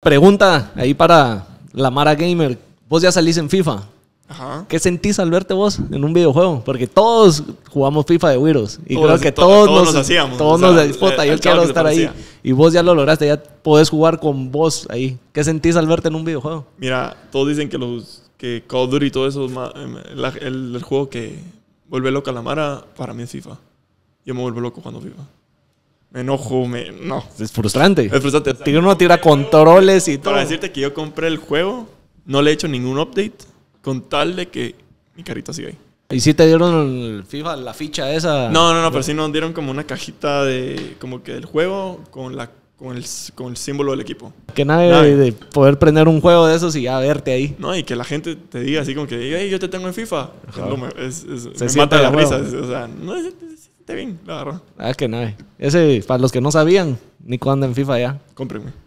Pregunta ahí para la Mara Gamer. Vos ya salís en FIFA. ¿Qué sentís al verte vos en un videojuego? Porque todos jugamos FIFA de Wiros. Y creo que todos, nos, Todos yo quiero estar ahí. Y vos ya lo lograste, ya podés jugar con vos ahí. ¿Qué sentís al verte en un videojuego? Mira, todos dicen que los que Call of Duty y todo eso, em, el, el, juego que vuelve loco a la Mara, para mí es FIFA. Yo me vuelvo loco cuando FIFA me enojo, me... No. Es frustrante. Es frustrante. Tiene uno tira controles y todo. Para decirte que yo compré el juego, no le he hecho ningún update con tal de que mi carita siga ahí. ¿Y si te dieron el FIFA, la ficha esa? No, no, no, pero sí nos dieron como una cajita de como que del juego con la con el, con el símbolo del equipo. Que nadie, de poder prender un juego de esos y ya verte ahí. No, y que la gente te diga así como que, hey, yo te tengo en FIFA. es, mata la risa. o sea, no, es, está bien, la verdad. Ah, que nada. Eh. Ese, para los que no sabían, ni cuando en FIFA ya. Cómprenme.